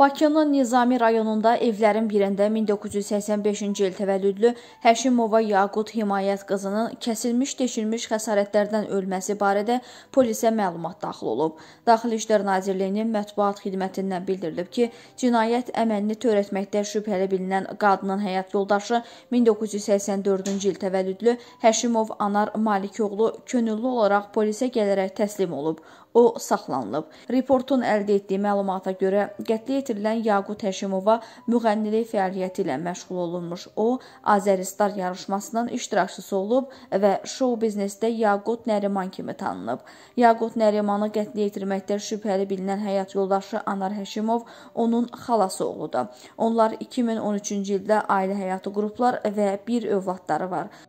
Bakının Nizami rayonunda evlərin birində 1985-ci il təvəllüdlü Həşimova Yaqut Himayət qızının kəsilmiş, deşilmiş xəsarətlərdən ölməsi barədə polisə məlumat daxil olub. Daxili İşlər Nazirliyinin mətbuat xidmətindən bildirilib ki, cinayət əməlini törətməkdə şübhəli bilinən qadının həyat yoldaşı 1984-cü il təvəllüdlü Həşimov Anar Malikoğlu könüllü olaraq polisə gələrək təslim olub. O saxlanılıb. Reportun əldə etdiyi məlumata görə qətli itirilən Yaqut Həşimova müğənnilik fəaliyyəti ilə məşğul olunmuş. O, Azəristar yarışmasının iştirakçısı olub və şou biznesdə Yaqut Nəriman kimi tanınıb. Yaqut Nərimanı qətlə yetirməkdə şübhəli bilinən həyat yoldaşı Anar Həşimov onun xalası oğludur. Onlar 2013-cü ildə ailə həyatı qurublar və bir övladları var.